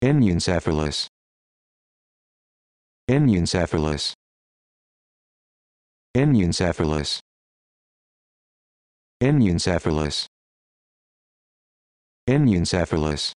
Enuencephalus. Enuencephalus. Enuencephalus. Enuencephalus. Enuencephalus.